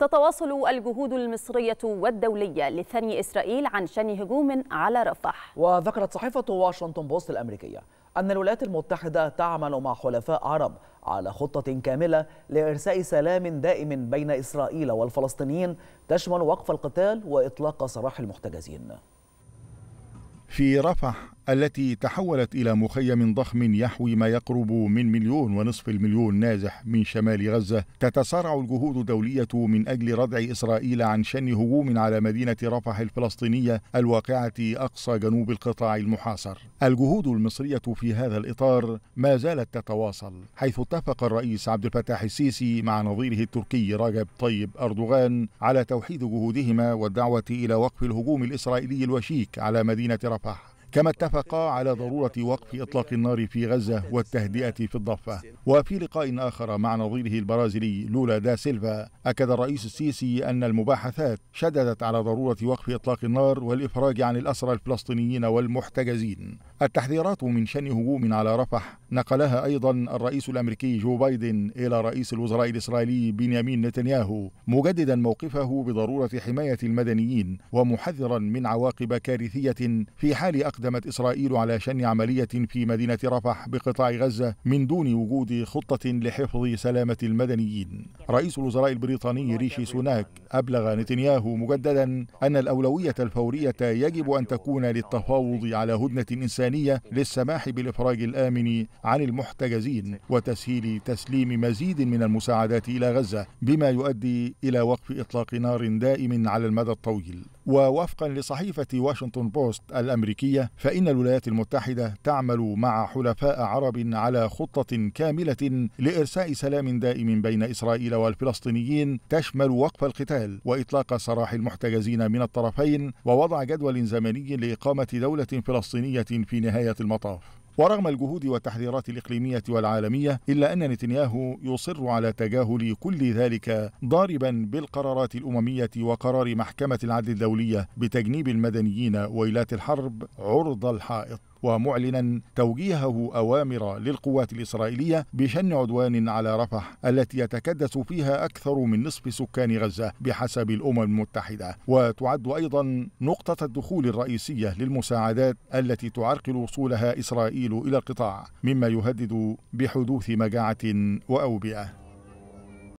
تتواصل الجهود المصرية والدولية لثني إسرائيل عن شن هجوم على رفح وذكرت صحيفة واشنطن بوست الأمريكية أن الولايات المتحدة تعمل مع حلفاء عرب على خطة كاملة لإرساء سلام دائم بين إسرائيل والفلسطينيين تشمل وقف القتال وإطلاق سراح المحتجزين في رفح التي تحولت إلى مخيم ضخم يحوي ما يقرب من مليون ونصف المليون نازح من شمال غزة تتسارع الجهود الدولية من أجل ردع إسرائيل عن شن هجوم على مدينة رفح الفلسطينية الواقعة أقصى جنوب القطاع المحاصر الجهود المصرية في هذا الإطار ما زالت تتواصل حيث اتفق الرئيس عبد الفتاح السيسي مع نظيره التركي رجب طيب أردوغان على توحيد جهودهما والدعوة إلى وقف الهجوم الإسرائيلي الوشيك على مدينة رفح كما اتفقا على ضرورة وقف إطلاق النار في غزة والتهدئة في الضفة وفي لقاء آخر مع نظيره البرازيلي لولا دا سيلفا أكد الرئيس السيسي أن المباحثات شددت على ضرورة وقف إطلاق النار والإفراج عن الأسرى الفلسطينيين والمحتجزين التحذيرات من شن هجوم على رفح نقلها أيضا الرئيس الأمريكي جو بايدن إلى رئيس الوزراء الإسرائيلي بنيامين نتنياهو مجددا موقفه بضرورة حماية المدنيين ومحذرا من عواقب كارثية في حال أقدام أقدمت إسرائيل على شن عملية في مدينة رفح بقطاع غزة من دون وجود خطة لحفظ سلامة المدنيين رئيس الوزراء البريطاني ريشي سوناك أبلغ نتنياهو مجددا أن الأولوية الفورية يجب أن تكون للتفاوض على هدنة إنسانية للسماح بالإفراج الآمن عن المحتجزين وتسهيل تسليم مزيد من المساعدات إلى غزة بما يؤدي إلى وقف إطلاق نار دائم على المدى الطويل ووفقا لصحيفة واشنطن بوست الأمريكية فإن الولايات المتحدة تعمل مع حلفاء عرب على خطة كاملة لإرساء سلام دائم بين إسرائيل والفلسطينيين تشمل وقف القتال وإطلاق سراح المحتجزين من الطرفين ووضع جدول زمني لإقامة دولة فلسطينية في نهاية المطاف ورغم الجهود والتحذيرات الإقليمية والعالمية إلا أن نتنياهو يصر على تجاهل كل ذلك ضاربا بالقرارات الأممية وقرار محكمة العدل الدولية بتجنيب المدنيين ويلات الحرب عرض الحائط ومعلنا توجيهه أوامر للقوات الإسرائيلية بشن عدوان على رفح التي يتكدس فيها أكثر من نصف سكان غزة بحسب الأمم المتحدة وتعد أيضا نقطة الدخول الرئيسية للمساعدات التي تعرقل وصولها إسرائيل إلى القطاع مما يهدد بحدوث مجاعة وأوبئة